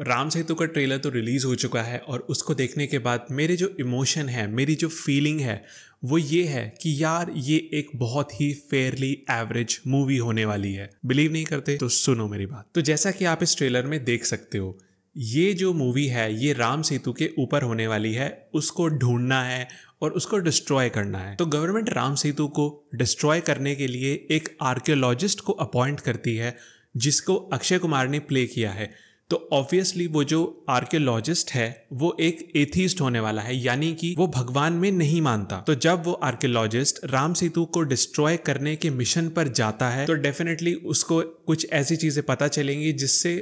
राम सेतु का ट्रेलर तो रिलीज़ हो चुका है और उसको देखने के बाद मेरे जो इमोशन है मेरी जो फीलिंग है वो ये है कि यार ये एक बहुत ही फेयरली एवरेज मूवी होने वाली है बिलीव नहीं करते तो सुनो मेरी बात तो जैसा कि आप इस ट्रेलर में देख सकते हो ये जो मूवी है ये राम सेतु के ऊपर होने वाली है उसको ढूंढना है और उसको डिस्ट्रॉय करना है तो गवर्नमेंट राम सेतु को डिस्ट्रॉय करने के लिए एक आर्कियोलॉजिस्ट को अपॉइंट करती है जिसको अक्षय कुमार ने प्ले किया है तो ऑब्वियसली वो जो आर्कियोलॉजिस्ट है वो एक एथीस्ट होने वाला है यानी कि वो भगवान में नहीं मानता तो जब वो आर्कियोलॉजिस्ट राम सेतु को डिस्ट्रॉय करने के मिशन पर जाता है तो डेफिनेटली उसको कुछ ऐसी चीजें पता चलेंगी जिससे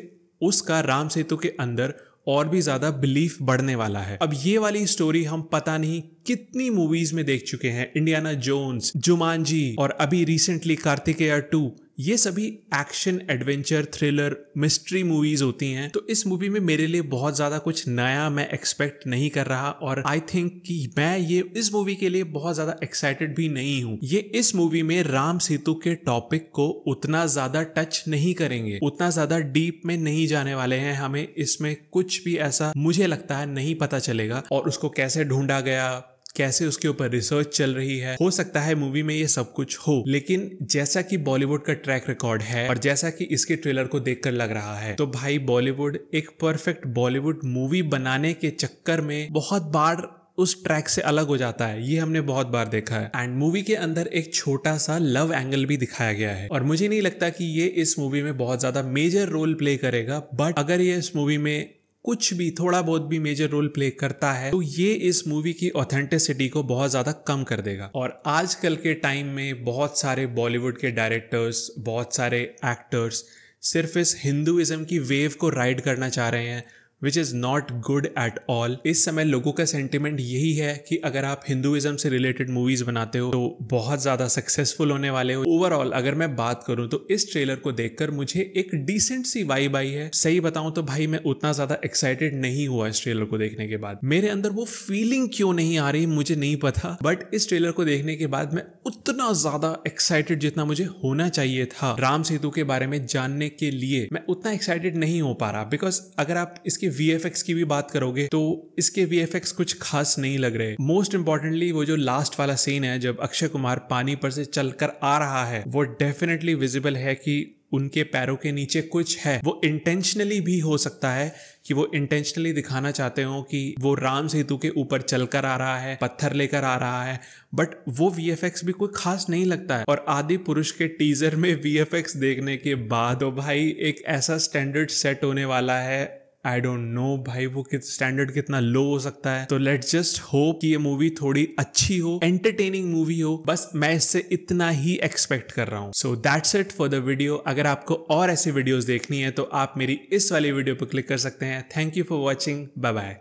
उसका राम सेतु के अंदर और भी ज़्यादा बिलीफ बढ़ने वाला है अब ये वाली स्टोरी हम पता नहीं कितनी मूवीज में देख चुके हैं इंडियाना जोन्स जुमानजी और अभी रिसेंटली कार्तिकेयर टू ये सभी action adventure thriller mystery movies होती हैं तो इस मूवी में मेरे लिए बहुत ज़्यादा कुछ नया मैं एक्सपेक्ट नहीं कर रहा और आई थिंक कि मैं ये इस मूवी के लिए बहुत ज़्यादा एक्साइटेड भी नहीं हूँ ये इस मूवी में राम सेतु के टॉपिक को उतना ज़्यादा टच नहीं करेंगे उतना ज़्यादा डीप में नहीं जाने वाले हैं हमें इसमें कुछ भी ऐसा मुझे लगता है नहीं पता चलेगा और उसको कैसे ढूंढा गया कैसे उसके ऊपर रिसर्च चल रही है हो सकता है मूवी में ये सब कुछ हो लेकिन जैसा कि बॉलीवुड का ट्रैक रिकॉर्ड है और जैसा कि इसके ट्रेलर को देखकर लग रहा है तो भाई बॉलीवुड एक परफेक्ट बॉलीवुड मूवी बनाने के चक्कर में बहुत बार उस ट्रैक से अलग हो जाता है ये हमने बहुत बार देखा है एंड मूवी के अंदर एक छोटा सा लव एंगल भी दिखाया गया है और मुझे नहीं लगता कि ये इस मूवी में बहुत ज्यादा मेजर रोल प्ले करेगा बट अगर ये इस मूवी में कुछ भी थोड़ा बहुत भी मेजर रोल प्ले करता है तो ये इस मूवी की ऑथेंटिसिटी को बहुत ज़्यादा कम कर देगा और आजकल के टाइम में बहुत सारे बॉलीवुड के डायरेक्टर्स बहुत सारे एक्टर्स सिर्फ इस हिंदुइज्म की वेव को राइड करना चाह रहे हैं which is not good at all इस समय लोगों का सेंटिमेंट यही है कि अगर आप हिंदुइज्म से रिलेटेड मूवीज बनाते हो तो बहुत ज़्यादा सक्सेसफुल होने वाले हो ओवरऑल अगर मैं बात करूं तो इस ट्रेलर को देखकर मुझे एक डिसेंट सी वाइब आई है सही बताऊं तो भाई मैं उतना ज़्यादा एक्साइटेड नहीं हुआ इस ट्रेलर को देखने के बाद मेरे अंदर वो फीलिंग क्यों नहीं आ रही मुझे नहीं पता बट इस ट्रेलर को देखने के बाद मैं उतना ज्यादा एक्साइटेड जितना मुझे होना चाहिए था राम सेतु के बारे में जानने के लिए मैं उतना एक्साइटेड नहीं हो पा रहा बिकॉज अगर आप इसके वी की भी बात करोगे तो इसके वी कुछ खास नहीं लग रहे मोस्ट इंपॉर्टेंटली वो जो लास्ट वाला सीन है जब अक्षय कुमार पानी पर से चलकर आ रहा है वो डेफिनेटली विजिबल है कि उनके पैरों के नीचे कुछ है वो इंटेंशनली भी हो सकता है कि वो इंटेंशनली दिखाना चाहते हो कि वो राम सेतु के ऊपर चलकर आ रहा है पत्थर लेकर आ रहा है बट वो वी भी कोई खास नहीं लगता है और आदि पुरुष के टीजर में वी देखने के बाद ओ भाई एक ऐसा स्टैंडर्ड सेट होने वाला है आई डोंट नो भाई वो कित स्टैंडर्ड कितना लो हो सकता है तो लेट्स जस्ट होप कि ये मूवी थोड़ी अच्छी हो एंटरटेनिंग मूवी हो बस मैं इससे इतना ही एक्सपेक्ट कर रहा हूँ so that's it for the video अगर आपको और ऐसी वीडियोज देखनी है तो आप मेरी इस वाली वीडियो पर क्लिक कर सकते हैं thank you for watching bye bye